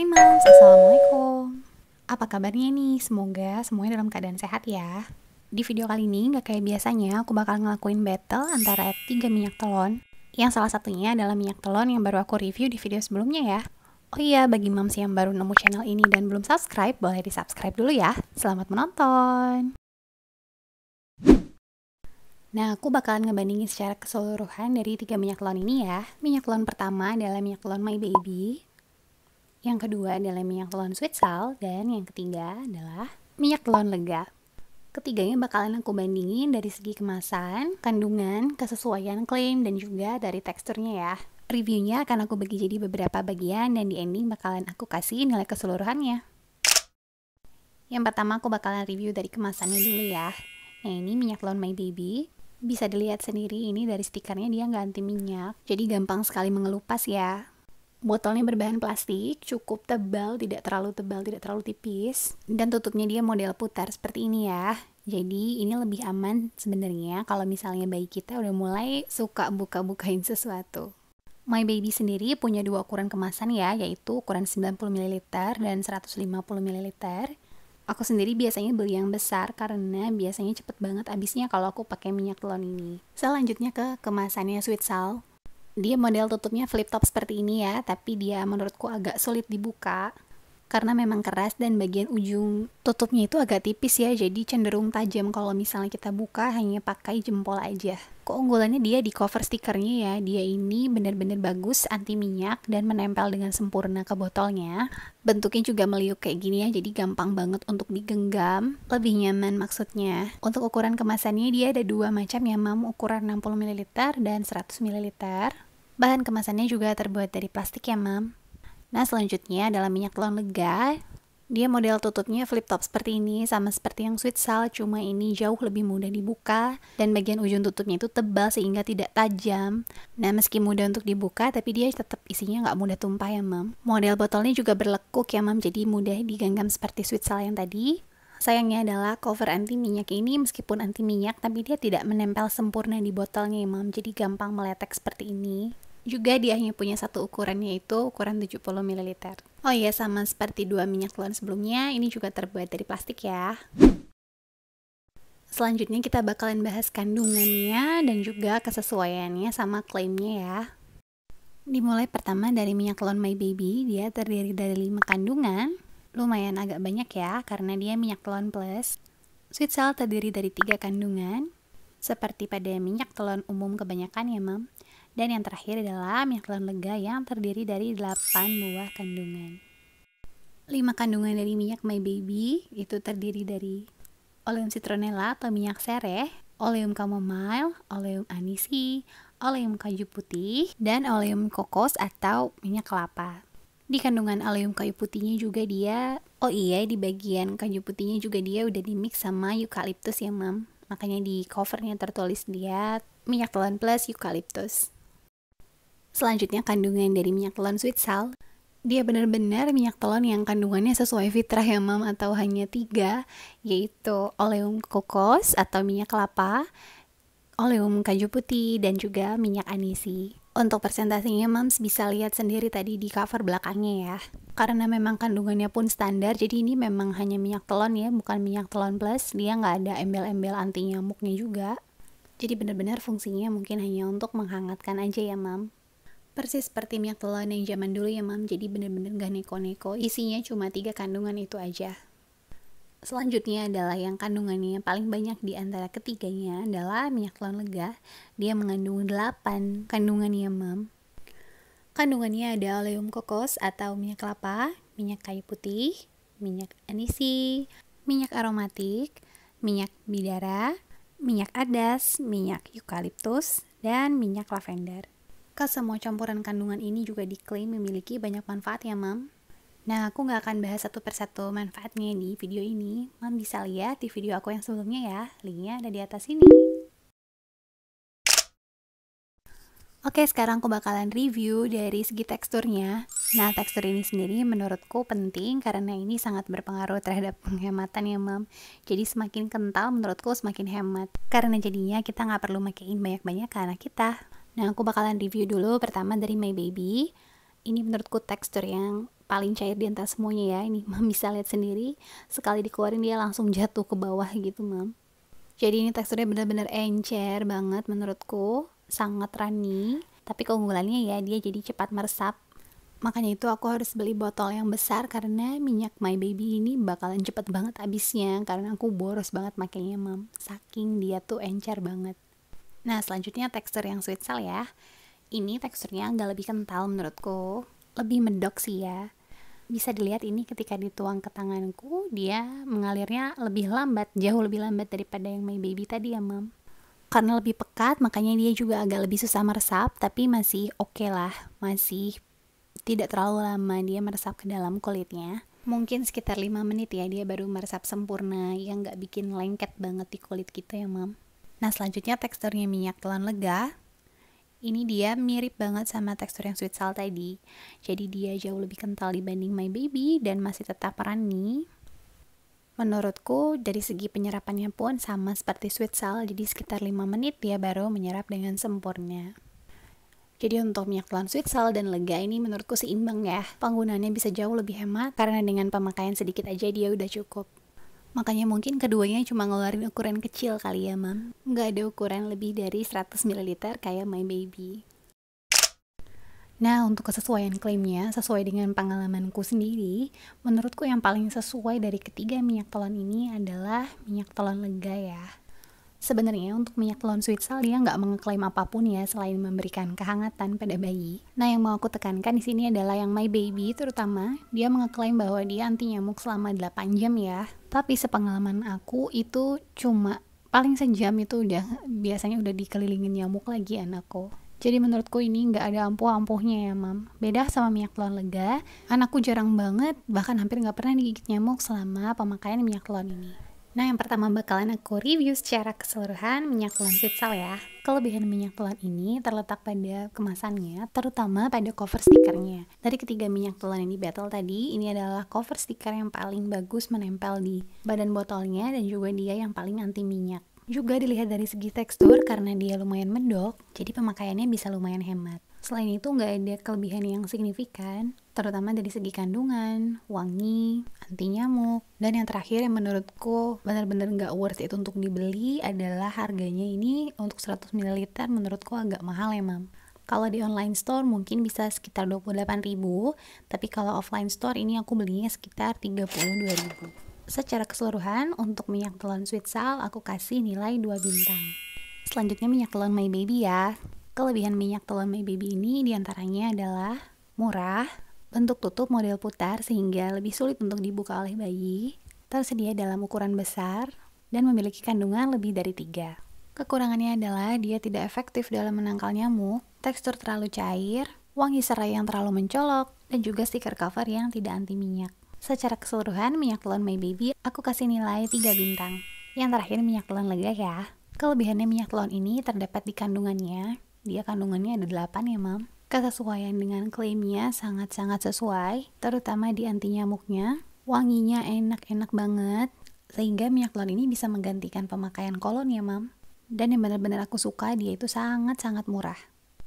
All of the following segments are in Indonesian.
Hai Moms, Assalamualaikum Apa kabarnya nih? Semoga semuanya dalam keadaan sehat ya Di video kali ini gak kayak biasanya aku bakal ngelakuin battle antara tiga minyak telon Yang salah satunya adalah minyak telon yang baru aku review di video sebelumnya ya Oh iya, bagi Moms yang baru nemu channel ini dan belum subscribe, boleh di subscribe dulu ya Selamat menonton Nah, aku bakalan ngebandingin secara keseluruhan dari tiga minyak telon ini ya. Minyak telon pertama adalah minyak telon My Baby. Yang kedua adalah minyak telon sweet salt dan yang ketiga adalah minyak telon lega. Ketiganya bakalan aku bandingin dari segi kemasan, kandungan, kesesuaian klaim, dan juga dari teksturnya ya. Reviewnya akan aku bagi jadi beberapa bagian dan di ending bakalan aku kasih nilai keseluruhannya. Yang pertama aku bakalan review dari kemasannya dulu ya. Nah ini minyak telon My Baby. Bisa dilihat sendiri ini dari stikernya dia nggak anti minyak, jadi gampang sekali mengelupas ya. Botolnya berbahan plastik, cukup tebal, tidak terlalu tebal, tidak terlalu tipis. Dan tutupnya dia model putar seperti ini ya. Jadi ini lebih aman sebenarnya kalau misalnya bayi kita udah mulai suka buka-bukain sesuatu. My Baby sendiri punya dua ukuran kemasan ya, yaitu ukuran 90 ml dan 150 ml. Aku sendiri biasanya beli yang besar karena biasanya cepet banget abisnya kalau aku pakai minyak telon ini. Selanjutnya ke kemasannya Sweet Sal. Dia model tutupnya flip top seperti ini ya, tapi dia menurutku agak sulit dibuka karena memang keras dan bagian ujung tutupnya itu agak tipis ya, jadi cenderung tajam kalau misalnya kita buka hanya pakai jempol aja. Keunggulannya dia di cover stikernya ya, dia ini benar-benar bagus, anti minyak, dan menempel dengan sempurna ke botolnya. Bentuknya juga meliuk kayak gini ya, jadi gampang banget untuk digenggam, lebih nyaman maksudnya. Untuk ukuran kemasannya dia ada dua macam ya, mam ukuran 60ml dan 100ml. Bahan kemasannya juga terbuat dari plastik ya, Mam. Nah, selanjutnya adalah minyak telon lega. Dia model tutupnya flip top seperti ini, sama seperti yang sweet sal, cuma ini jauh lebih mudah dibuka, dan bagian ujung tutupnya itu tebal sehingga tidak tajam. Nah, meski mudah untuk dibuka, tapi dia tetap isinya nggak mudah tumpah ya, Mam. Model botolnya juga berlekuk ya, Mam, jadi mudah digenggam seperti sweet sal yang tadi. Sayangnya adalah cover anti minyak ini meskipun anti minyak tapi dia tidak menempel sempurna di botolnya ya mam jadi gampang meletek seperti ini juga dia hanya punya satu ukuran yaitu ukuran 70 ml. Oh iya sama seperti dua minyak telon sebelumnya, ini juga terbuat dari plastik ya. Selanjutnya kita bakalan bahas kandungannya dan juga kesesuaiannya sama klaimnya ya. Dimulai pertama dari minyak telon My Baby, dia terdiri dari 5 kandungan. Lumayan agak banyak ya, karena dia minyak telon plus. Sweet cell terdiri dari tiga kandungan, seperti pada minyak telon umum kebanyakan ya, Mam. Dan yang terakhir adalah minyak telon lega yang terdiri dari 8 buah kandungan. 5 kandungan dari minyak My Baby itu terdiri dari oleum citronella atau minyak sereh, oleum chamomile, oleum anisi, oleum kayu putih, dan oleum kokos atau minyak kelapa. Di kandungan oleum kayu putihnya juga dia, oh iya di bagian kayu putihnya juga dia udah dimix sama eucalyptus ya mam. Makanya di covernya tertulis dia minyak telon plus eucalyptus Selanjutnya kandungan dari minyak telon sweet sal. Dia benar-benar minyak telon yang kandungannya sesuai fitrah ya mam atau hanya tiga, yaitu oleum kokos atau minyak kelapa, oleum kayu putih, dan juga minyak anisi. Untuk persentasenya mams bisa lihat sendiri tadi di cover belakangnya ya. Karena memang kandungannya pun standar, jadi ini memang hanya minyak telon ya, bukan minyak telon plus. Dia nggak ada embel-embel anti nyamuknya juga. Jadi benar-benar fungsinya mungkin hanya untuk menghangatkan aja ya mam persis seperti minyak telon yang zaman dulu ya mam, jadi bener-bener gak neko-neko, isinya cuma tiga kandungan itu aja. Selanjutnya adalah yang kandungannya paling banyak di antara ketiganya adalah minyak telon lega. Dia mengandung 8 kandungan ya mam. Kandungannya ada oleum kokos atau minyak kelapa, minyak kayu putih, minyak anisi, minyak aromatik, minyak bidara, minyak adas, minyak eukaliptus, dan minyak lavender semua campuran kandungan ini juga diklaim memiliki banyak manfaat ya, Mam. Nah, aku nggak akan bahas satu persatu manfaatnya di video ini. Mam bisa lihat di video aku yang sebelumnya ya. Linknya ada di atas sini. Oke, sekarang aku bakalan review dari segi teksturnya. Nah, tekstur ini sendiri menurutku penting karena ini sangat berpengaruh terhadap penghematan ya, Mam. Jadi semakin kental menurutku semakin hemat. Karena jadinya kita nggak perlu makein banyak-banyak karena kita. Nah, aku bakalan review dulu pertama dari My Baby. Ini menurutku tekstur yang paling cair di antara semuanya ya. Ini Mam bisa lihat sendiri, sekali dikeluarin dia langsung jatuh ke bawah gitu, Mam. Jadi ini teksturnya bener-bener encer banget menurutku, sangat runny. Tapi keunggulannya ya dia jadi cepat meresap. Makanya itu aku harus beli botol yang besar karena minyak My Baby ini bakalan cepet banget habisnya karena aku boros banget makanya Mam. Saking dia tuh encer banget. Nah, selanjutnya tekstur yang sweet sal ya. Ini teksturnya nggak lebih kental menurutku, lebih mendok sih ya. Bisa dilihat ini ketika dituang ke tanganku, dia mengalirnya lebih lambat, jauh lebih lambat daripada yang My Baby tadi ya, Mam. Karena lebih pekat, makanya dia juga agak lebih susah meresap, tapi masih oke okay lah, masih tidak terlalu lama dia meresap ke dalam kulitnya. Mungkin sekitar 5 menit ya dia baru meresap sempurna yang nggak bikin lengket banget di kulit kita ya mam. Nah selanjutnya teksturnya minyak telan lega. Ini dia mirip banget sama tekstur yang sweet salt tadi. Jadi dia jauh lebih kental dibanding my baby dan masih tetap runny. Menurutku dari segi penyerapannya pun sama seperti sweet salt, jadi sekitar 5 menit dia baru menyerap dengan sempurna. Jadi untuk minyak telan sweet sal dan lega ini menurutku seimbang ya. Penggunaannya bisa jauh lebih hemat karena dengan pemakaian sedikit aja dia udah cukup. Makanya mungkin keduanya cuma ngeluarin ukuran kecil kali ya, Mam. Nggak ada ukuran lebih dari 100 ml kayak My Baby. Nah, untuk kesesuaian klaimnya, sesuai dengan pengalamanku sendiri, menurutku yang paling sesuai dari ketiga minyak telon ini adalah minyak telon lega ya. Sebenarnya untuk minyak telon sweet sal dia nggak mengklaim apapun ya selain memberikan kehangatan pada bayi. Nah yang mau aku tekankan di sini adalah yang My Baby terutama dia mengklaim bahwa dia anti nyamuk selama 8 jam ya. Tapi sepengalaman aku itu cuma paling sejam itu udah biasanya udah dikelilingin nyamuk lagi anakku. Jadi menurutku ini nggak ada ampuh-ampuhnya ya, Mam. Beda sama minyak telon lega, anakku jarang banget, bahkan hampir nggak pernah digigit nyamuk selama pemakaian minyak telon ini. Nah, yang pertama bakalan aku review secara keseluruhan minyak telon futsal ya. Kelebihan minyak telon ini terletak pada kemasannya, terutama pada cover stikernya. Dari ketiga minyak telon yang di battle tadi, ini adalah cover stiker yang paling bagus menempel di badan botolnya dan juga dia yang paling anti minyak. Juga dilihat dari segi tekstur karena dia lumayan mendok, jadi pemakaiannya bisa lumayan hemat. Selain itu, nggak ada kelebihan yang signifikan, terutama dari segi kandungan, wangi, anti nyamuk. Dan yang terakhir yang menurutku benar-benar nggak worth it untuk dibeli adalah harganya ini untuk 100 ml menurutku agak mahal ya, Mam. Kalau di online store mungkin bisa sekitar 28.000, tapi kalau offline store ini aku belinya sekitar 32.000. Secara keseluruhan, untuk minyak telon sweet sal aku kasih nilai 2 bintang. Selanjutnya minyak telon My Baby ya. Kelebihan minyak telon My Baby ini diantaranya adalah murah, bentuk tutup model putar sehingga lebih sulit untuk dibuka oleh bayi, tersedia dalam ukuran besar, dan memiliki kandungan lebih dari tiga. Kekurangannya adalah dia tidak efektif dalam menangkal nyamuk, tekstur terlalu cair, wangi serai yang terlalu mencolok, dan juga stiker cover yang tidak anti minyak. Secara keseluruhan, minyak telon My Baby aku kasih nilai 3 bintang. Yang terakhir minyak telon lega ya. Kelebihannya minyak telon ini terdapat di kandungannya, dia kandungannya ada 8 ya, Mam. Kesesuaian dengan klaimnya sangat-sangat sesuai, terutama di anti nyamuknya. Wanginya enak-enak banget, sehingga minyak telon ini bisa menggantikan pemakaian kolon ya, Mam. Dan yang benar-benar aku suka, dia itu sangat-sangat murah.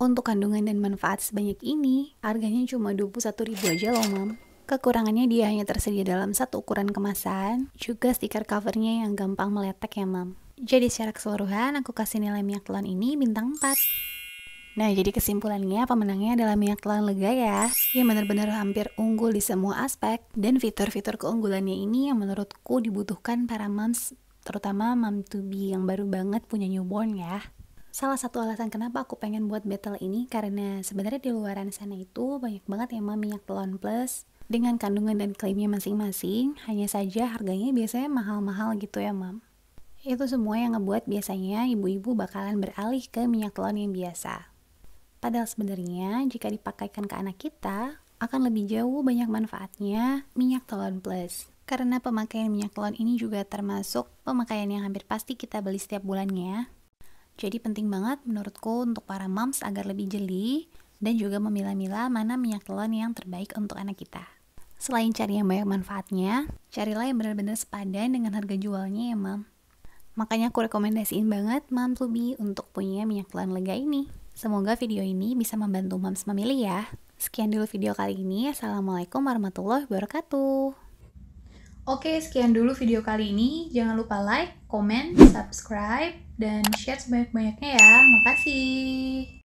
Untuk kandungan dan manfaat sebanyak ini, harganya cuma ribu aja loh, Mam. Kekurangannya dia hanya tersedia dalam satu ukuran kemasan, juga stiker covernya yang gampang meletek ya mam. Jadi secara keseluruhan aku kasih nilai minyak telon ini bintang 4. Nah, jadi kesimpulannya pemenangnya adalah minyak telan lega ya, yang benar-benar hampir unggul di semua aspek. Dan fitur-fitur keunggulannya ini yang menurutku dibutuhkan para moms, terutama mom to be yang baru banget punya newborn ya. Salah satu alasan kenapa aku pengen buat battle ini karena sebenarnya di luaran sana itu banyak banget yang minyak telon plus dengan kandungan dan klaimnya masing-masing, hanya saja harganya biasanya mahal-mahal gitu ya, Mam. Itu semua yang ngebuat biasanya ibu-ibu bakalan beralih ke minyak telon yang biasa. Padahal sebenarnya jika dipakaikan ke anak kita, akan lebih jauh banyak manfaatnya minyak telon plus. Karena pemakaian minyak telon ini juga termasuk pemakaian yang hampir pasti kita beli setiap bulannya. Jadi penting banget menurutku untuk para moms agar lebih jeli dan juga memilah-milah mana minyak telon yang terbaik untuk anak kita. Selain cari yang banyak manfaatnya, carilah yang benar-benar sepadan dengan harga jualnya ya, Mam. Makanya aku rekomendasiin banget Mam Tubi untuk punya minyak telon lega ini. Semoga video ini bisa membantu mams memilih ya. Sekian dulu video kali ini. Assalamualaikum warahmatullahi wabarakatuh. Oke, sekian dulu video kali ini. Jangan lupa like, comment, subscribe, dan share sebanyak-banyaknya ya. Makasih.